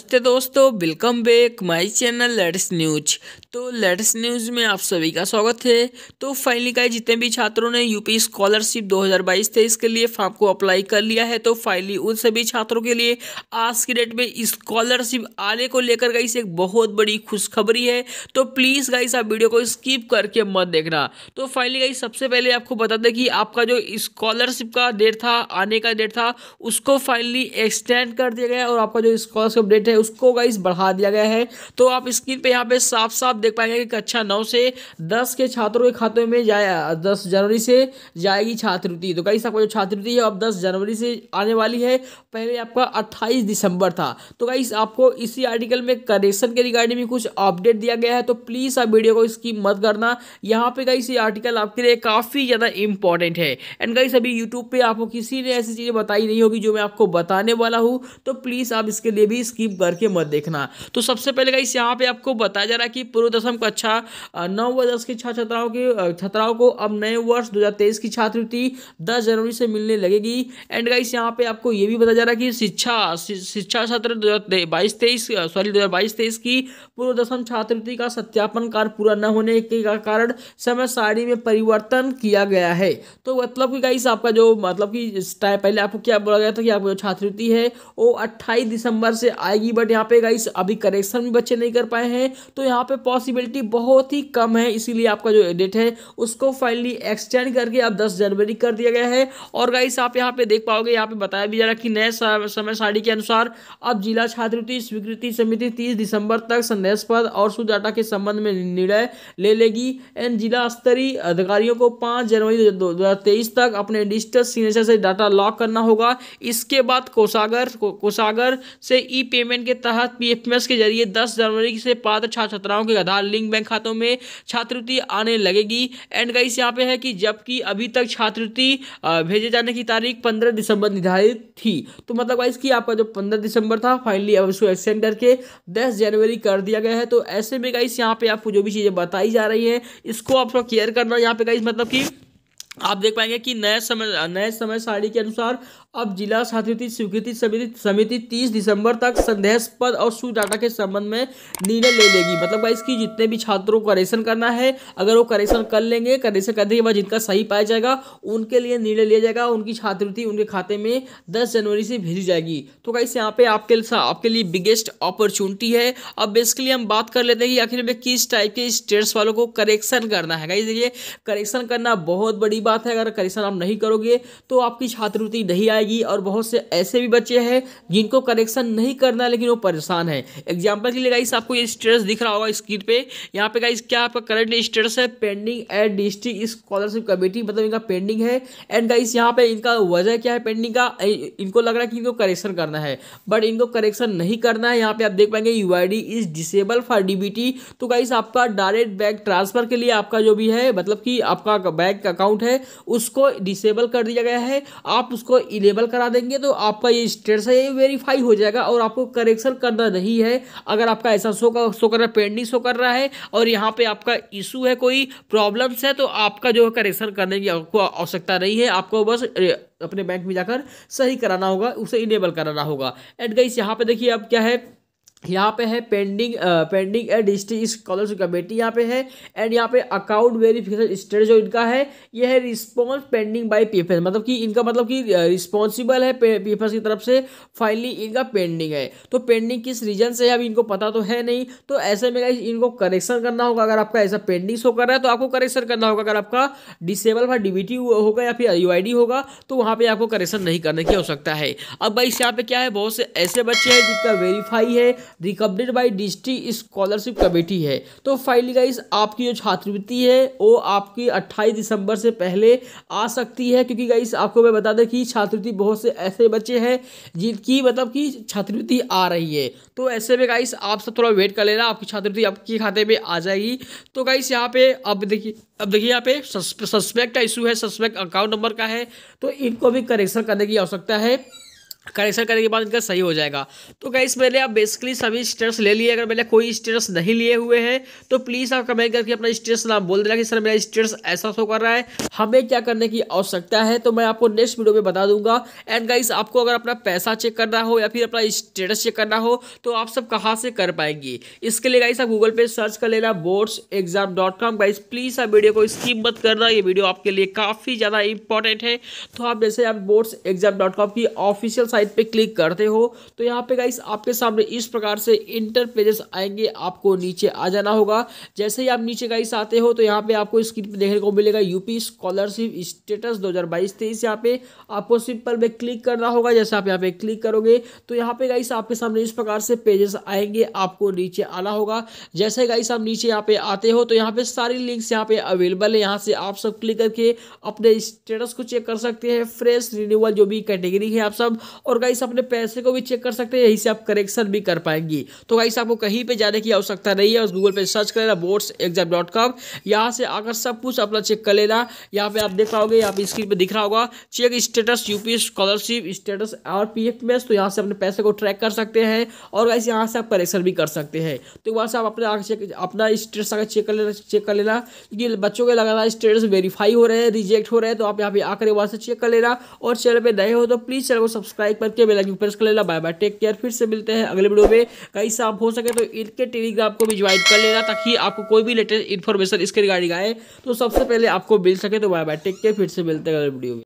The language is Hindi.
नमस्ते दोस्तों welcome back my channel latest news तो लेटेस्ट न्यूज में आप सभी का स्वागत है तो फाइनली का जितने भी छात्रों ने यूपी स्कॉलरशिप 2022 हजार के लिए फॉर्म को अप्लाई कर लिया है तो फाइनली उन सभी छात्रों के लिए आज की डेट में स्कॉलरशिप आने को लेकर गई एक बहुत बड़ी खुशखबरी है तो प्लीज़ गाई आप वीडियो को स्किप करके मत देखना तो फाइनली गाई सबसे पहले आपको बता दें कि आपका जो स्कॉलरशिप का डेट था आने का डेट था उसको फाइनली एक्सटेंड कर दिया गया और आपका जो स्कॉलरशिप डेट रेट है उसको गाइस बढ़ा दिया गया है तो आप स्क्रीन पे यहाँ पे साफ साफ देख पाएंगे कि कक्षा नौ से दस के छात्रों के खाते में जाए दस जनवरी से जाएगी छात्रवृत्ति तो गाइस आपका जो छात्रवृत्ति है अब दस जनवरी से आने वाली है पहले आपका अट्ठाईस दिसंबर था तो गाइस आपको इसी आर्टिकल में करेक्शन के रिगार्डिंग भी कुछ अपडेट दिया गया है तो प्लीज़ आप वीडियो को इसकी मत करना यहाँ पे गाइस ये आर्टिकल आपके लिए काफ़ी ज़्यादा इंपॉर्टेंट है एंड गाइस अभी यूट्यूब पे आपको किसी ने ऐसी चीज़ें बताई नहीं होगी जो मैं आपको बताने वाला हूं तो प्लीज़ आप इसके लिए भी स्किप भर के मत देखना तो सबसे पहले गाइस यहाँ पे आपको बताया जा रहा है कि पूर्व दशम कक्षा नौ व दस की छात्र छात्राओं की छात्राओं को अब नए वर्ष दो की छात्रवृत्ति दस जनवरी से मिलने लगेगी एंड गाइस यहाँ पे आपको ये भी बताया जा रहा है कि शिक्षा शिक्षा छात्र दो सॉरी दो हज़ार की पूर्व दशम छात्रवृत्ति का सत्यापन कार्य पूरा न होने के कारण समय सारी में परिवर्तन किया गया है तो मतलब कि गाइस आपका जो मतलब कि पहले आपको क्या बोला गया था कि आपको जो छात्रवृत्ति है वो 28 दिसंबर से आएगी जाएगी बट यहाँ पे गाइस अभी करेक्शन भी बच्चे नहीं कर पाए हैं तो यहाँ पे पॉसिबिलिटी बहुत ही कम है इसीलिए आपका जो एडिट है उसको फाइनली एक्सटेंड करके अब दस जनवरी कर दिया गया है और गाइस आप यहाँ पे देख पाओगे यहाँ पे बताया भी जा रहा कि नए समय सारणी के अनुसार अब जिला छात्रवृत्ति स्वीकृति समिति तीस दिसंबर तक संदेश पद और सुडाटा के संबंध में निर्णय ले लेगी एंड जिला स्तरीय अधिकारियों को पाँच जनवरी दो तक अपने डिजिटल सिग्नेचर से डाटा लॉक करना होगा इसके बाद कोषागर कोषागर से ई पेमेंट अभियान के तहत पीएफएमएस के जरिए 10 जनवरी से पात्र छात्र छात्राओं के आधार लिंक बैंक खातों में छात्रवृत्ति आने लगेगी एंड गाइस यहाँ पे है कि जबकि अभी तक छात्रवृत्ति भेजे जाने की तारीख 15 दिसंबर निर्धारित थी तो मतलब गाइस की आपका जो 15 दिसंबर था फाइनली अब उसको एक्सटेंड करके दस जनवरी कर दिया गया है तो ऐसे में गाइस यहाँ पे आपको जो भी चीज़ें बताई जा रही हैं इसको आपको केयर करना यहाँ पे गाइस मतलब कि आप देख पाएंगे कि नए समय नए समय सारी के अनुसार अब जिला छात्रवृत्ति स्वीकृति समिति समिति 30 दिसंबर तक पद और सुडाटा के संबंध में निर्णय ले लेगी मतलब भाई इसकी जितने भी छात्रों को करेक्शन करना है अगर वो करेक्शन कर लेंगे करेक्शन करने के बाद जिनका सही पाया जाएगा उनके लिए निर्णय लिया जाएगा उनकी छात्रवृत्ति उनके खाते में दस जनवरी से भेजी जाएगी तो गाइस यहाँ पे आपके आपके लिए बिगेस्ट अपॉर्चुनिटी है अब बेसिकली हम बात कर लेते हैं कि आखिर में किस टाइप के स्टेट्स वालों को करेक्शन करना है गाइस देखिए करेक्शन करना बहुत बड़ी बात है अगर करेक्शन आप नहीं करोगे तो आपकी छात्रवृत्ति नहीं आएगी और बहुत से ऐसे भी बच्चे हैं जिनको करेक्शन नहीं करना लेकिन वो परेशान है एग्जाम्पल के लिए गाइस आपको ये स्टेटस दिख रहा होगा स्क्रीन पे यहाँ पे गाइस क्या आपका करंट स्टेटस है pending at district scholarship committee मतलब इनका पेंडिंग है एंड गाइस यहाँ पे इनका वजह क्या है पेंडिंग का इनको लग रहा है कि इनको करेक्शन करना है बट इनको करेक्शन नहीं करना है यहाँ पे आप देख पाएंगे you is disable for DBT तो गाइस आपका डायरेक्ट बैंक ट्रांसफर के लिए आपका जो भी है मतलब कि आपका बैंक अकाउंट है उसको डिसेबल कर दिया गया है आप उसको इनेबल करा देंगे तो आपका ये स्टेटस है ये वेरीफाई हो जाएगा और आपको करेक्शन करना नहीं है अगर आपका ऐसा शो का शो कर रहा है पेंडिंग शो कर रहा है और यहाँ पे आपका इशू है कोई प्रॉब्लम्स है तो आपका जो है करेक्शन करने की आपको आवश्यकता नहीं है आपको बस अपने बैंक में जाकर सही कराना होगा उसे इनेबल कराना होगा एंड गाइस यहाँ पे देखिए अब क्या है यहाँ पे है pending pending at district scholarship committee यहाँ पे है एंड यहाँ पे अकाउंट वेरिफिकेशन स्टेट जो इनका है ये है रिस्पॉन्स पेंडिंग बाय पीएफएस मतलब कि इनका मतलब कि रिस्पॉन्सिबल uh, है पीएफएस की तरफ से फाइनली इनका पेंडिंग है तो पेंडिंग किस रीजन से अब इनको पता तो है नहीं तो ऐसे में इनको करेक्शन करना होगा अगर आपका ऐसा पेंडिंग शो कर रहा है तो आपको करेक्शन करना होगा अगर आपका डिसेबल व डीबीटी होगा या फिर यू होगा तो वहाँ पर आपको करेक्शन नहीं करने की आवश्यकता है अब भाई यहाँ पे क्या है बहुत से ऐसे बच्चे हैं जिनका वेरीफाई है recommended by district scholarship committee है तो फाइनली गाइस आपकी जो छात्रवृत्ति है वो आपकी अट्ठाईस दिसंबर से पहले आ सकती है क्योंकि गाइस आपको मैं बता दें कि छात्रवृत्ति बहुत से ऐसे बच्चे हैं जिनकी मतलब कि छात्रवृत्ति आ रही है तो ऐसे में गाइस आप सब थोड़ा वेट कर लेना आपकी छात्रवृत्ति आपके खाते में आ जाएगी तो गाइस यहाँ पे अब देखिए अब देखिए यहाँ पे सस्पेक्ट का इशू है सस्पेक्ट अकाउंट नंबर का है तो इनको भी करेक्शन करने की आवश्यकता है करेक्शन करने के बाद इनका सही हो जाएगा तो गाइस मैंने आप बेसिकली सभी स्टेटस ले लिए अगर मैंने कोई स्टेटस नहीं लिए हुए हैं तो प्लीज़ आप कमेंट करके अपना स्टेटस नाम बोल देना कि सर मेरा स्टेटस ऐसा शो तो कर रहा है हमें क्या करने की आवश्यकता है तो मैं आपको नेक्स्ट वीडियो में बता दूंगा एंड गाइस आपको अगर अपना पैसा चेक करना हो या फिर अपना स्टेटस चेक करना हो तो आप सब कहाँ से कर पाएंगे इसके लिए गाइस आप गूगल पर सर्च कर लेना boards exam dot com guys please आप वीडियो को स्कीम मत करना ये वीडियो आपके लिए काफ़ी ज़्यादा इंपॉर्टेंट है तो आप जैसे आप बोर्ड्स एग्जाम डॉट कॉम की ऑफिशियल साइट पे क्लिक करते हो तो यहाँ पे गाइस आपके सामने इस प्रकार से इंटर पेजेस आएंगे आपको नीचे आ जाना होगा जैसे ही आप नीचे गाइस आते हो तो यहाँ पे आपको स्क्रीन पे देखने को मिलेगा यूपी स्कॉलरशिप स्टेटस दो हज़ार बाईस तेईस यहाँ पे आपको सिंपल पे क्लिक करना होगा जैसे आप यहाँ पे क्लिक करोगे तो यहाँ पे गाइस आपके सामने इस प्रकार से पेजेस आएंगे आपको नीचे आना होगा जैसे गाइस आप नीचे यहाँ पे आते हो तो यहाँ पे सारी लिंक्स यहाँ पे अवेलेबल है यहाँ से आप सब क्लिक करके अपने स्टेटस को चेक कर सकते हैं फ्रेश रिन्यूअल जो भी कैटेगरी है आप सब और गाइस अपने पैसे को भी चेक कर सकते हैं यहीं से आप करेक्शन भी कर पाएंगी तो गाइस आपको कहीं पर जाने की आवश्यकता नहीं है गूगल पर सर्च कर लेना बोर्ड्स एग्जाम डॉट कॉम यहाँ से आकर सब कुछ अपना चेक कर लेना यहाँ पर आप देख रहा होगा यहाँ पर स्क्रीन पर दिख रहा होगा check status UP scholarship status और पी एफ तो यहाँ से अपने पैसे को ट्रैक कर सकते हैं और गाइस यहाँ से आप करेक्शन भी कर सकते हैं तो वहाँ से आप अपने आगे चेक अपना स्टेटस आगे चेक कर लेना चेक कर लेना क्योंकि बच्चों के लगातार स्टेटस वेरीफाई हो रहे हैं रिजेक्ट हो रहे हैं तो आप यहाँ पे आकर वहाँ से चेक कर लेना और चैनल पर नए हो तो प्लीज़ चैनल को सब्सक्राइब लाइक करके बेल आइकन प्रेस कर लेना बाय बाय टेक केयर फिर से मिलते हैं अगले वीडियो में कहीं से आप हो सके तो इनके टेलीग्राम को भी ज्वाइन कर लेना ताकि आपको कोई भी लेटेस्ट इन्फॉर्मेशन इसके रिगार्डिंग आए तो सबसे पहले आपको मिल सके तो बाय बाय टेक केयर फिर से मिलते हैं अगले वीडियो में